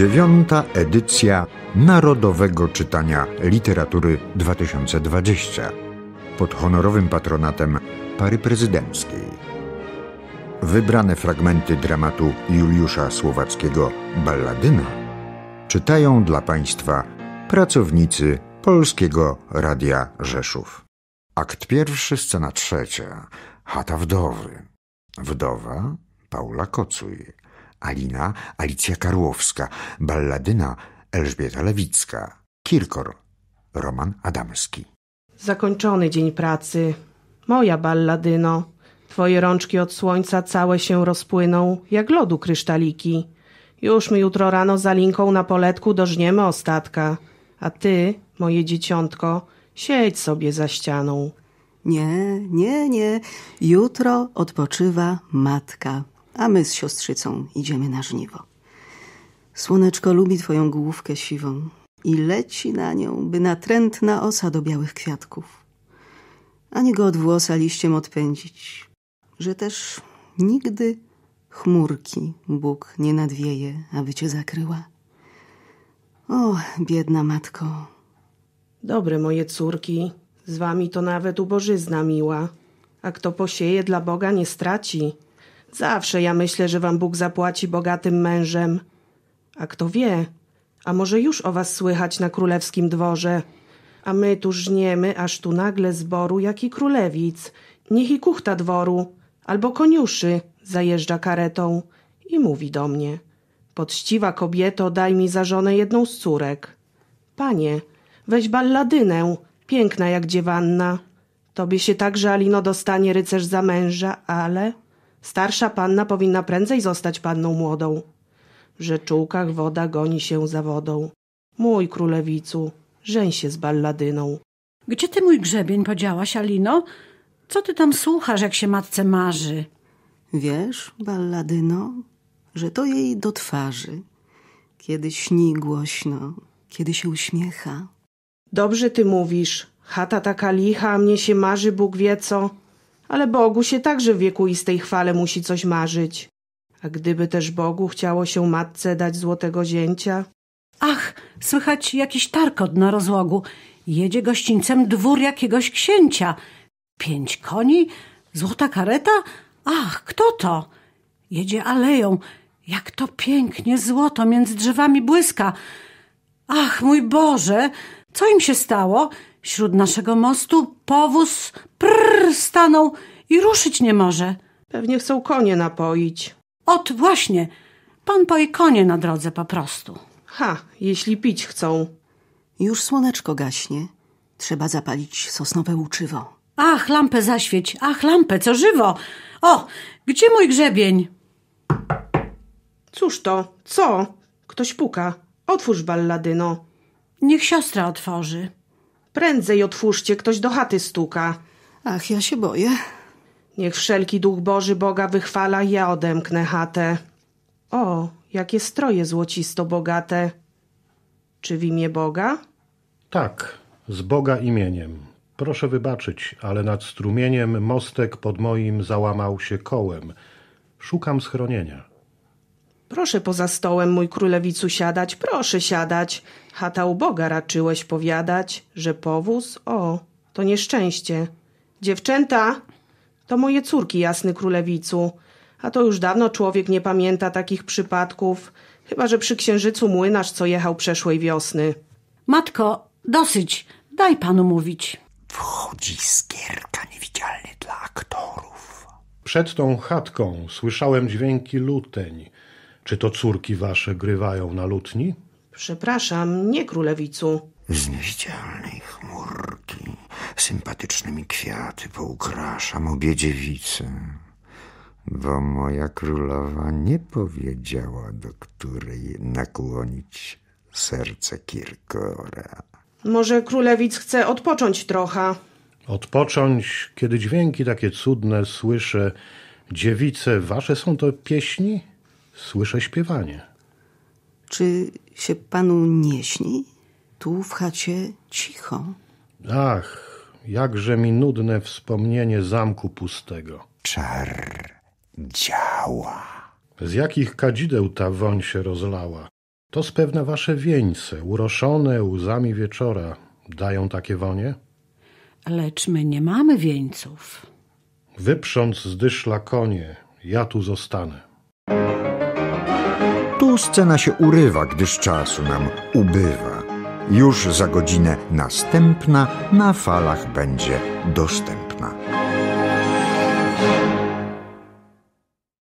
dziewiąta edycja Narodowego Czytania Literatury 2020 pod honorowym patronatem pary prezydenckiej. Wybrane fragmenty dramatu Juliusza Słowackiego Balladyna czytają dla Państwa pracownicy Polskiego Radia Rzeszów. Akt pierwszy, scena trzecia. Chata wdowy. Wdowa Paula Kocuj. Alina Alicja Karłowska, balladyna Elżbieta Lewicka, Kirkor Roman Adamski. Zakończony dzień pracy, moja balladyno, twoje rączki od słońca całe się rozpłyną, jak lodu kryształiki. Już my jutro rano za linką na poletku dożniemy ostatka, a ty, moje dzieciątko, siedź sobie za ścianą. Nie, nie, nie. Jutro odpoczywa matka a my z siostrzycą idziemy na żniwo. Słoneczko lubi twoją główkę siwą i leci na nią, by natrętna osa do białych kwiatków. Ani go od włosa liściem odpędzić, że też nigdy chmurki Bóg nie nadwieje, aby cię zakryła. O, biedna matko. Dobre moje córki, z wami to nawet ubożyzna miła, a kto posieje dla Boga nie straci. Zawsze ja myślę, że wam Bóg zapłaci bogatym mężem. A kto wie, a może już o was słychać na królewskim dworze. A my tu żniemy, aż tu nagle zboru, jak i królewic. Niech i kuchta dworu, albo koniuszy, zajeżdża karetą i mówi do mnie. podściwa kobieto, daj mi za żonę jedną z córek. Panie, weź balladynę, piękna jak dziewanna. Tobie się także Alino dostanie rycerz za męża, ale... Starsza panna powinna prędzej zostać panną młodą. W rzeczułkach woda goni się za wodą. Mój królewicu, żeń się z balladyną. Gdzie ty mój grzebień podziałaś, Alino? Co ty tam słuchasz, jak się matce marzy? Wiesz, balladyno, że to jej do twarzy. Kiedy śni głośno, kiedy się uśmiecha. Dobrze ty mówisz. Chata taka licha, a mnie się marzy Bóg wie co ale Bogu się także w wiekuistej chwale musi coś marzyć. A gdyby też Bogu chciało się matce dać złotego zięcia? Ach, słychać jakiś tarkot na rozłogu. Jedzie gościńcem dwór jakiegoś księcia. Pięć koni? Złota kareta? Ach, kto to? Jedzie aleją. Jak to pięknie złoto między drzewami błyska. Ach, mój Boże, co im się stało? Śród naszego mostu Powóz prrr stanął i ruszyć nie może. Pewnie chcą konie napoić. Ot, właśnie. Pan poi konie na drodze po prostu. Ha, jeśli pić chcą. Już słoneczko gaśnie. Trzeba zapalić sosnowe uczywo. Ach, lampę zaświeć, ach, lampę, co żywo! O, gdzie mój grzebień? Cóż to? Co? Ktoś puka. Otwórz, balladyno. Niech siostra otworzy. Prędzej otwórzcie, ktoś do chaty stuka. Ach, ja się boję. Niech wszelki duch Boży Boga wychwala, ja odemknę chatę. O, jakie stroje złocisto bogate. Czy w imię Boga? Tak, z Boga imieniem. Proszę wybaczyć, ale nad strumieniem mostek pod moim załamał się kołem. Szukam schronienia. Proszę poza stołem, mój królewicu, siadać, proszę siadać. Chata uboga raczyłeś powiadać, że powóz, o, to nieszczęście. Dziewczęta, to moje córki, jasny królewicu. A to już dawno człowiek nie pamięta takich przypadków, chyba że przy księżycu młynarz, co jechał przeszłej wiosny. Matko, dosyć, daj panu mówić. Wchodzi skierka niewidzialny dla aktorów. Przed tą chatką słyszałem dźwięki luteń czy to córki wasze grywają na lutni? Przepraszam, nie królewicu. niezdzielnej chmurki, sympatycznymi kwiaty poukraszam obie dziewice, bo moja królowa nie powiedziała, do której nakłonić serce Kirkora. Może królewic chce odpocząć trochę? Odpocząć, kiedy dźwięki takie cudne słyszę. Dziewice, wasze są to pieśni? słyszę śpiewanie. Czy się panu nie śni? Tu w chacie cicho. Ach, jakże mi nudne wspomnienie zamku pustego. Czar działa. Z jakich kadzideł ta woń się rozlała? To z wasze wieńce, uroszone łzami wieczora, dają takie wonie? Lecz my nie mamy wieńców. Wyprząc z dyszla konie, ja tu zostanę. Tu scena się urywa, gdyż czasu nam ubywa. Już za godzinę następna na falach będzie dostępna.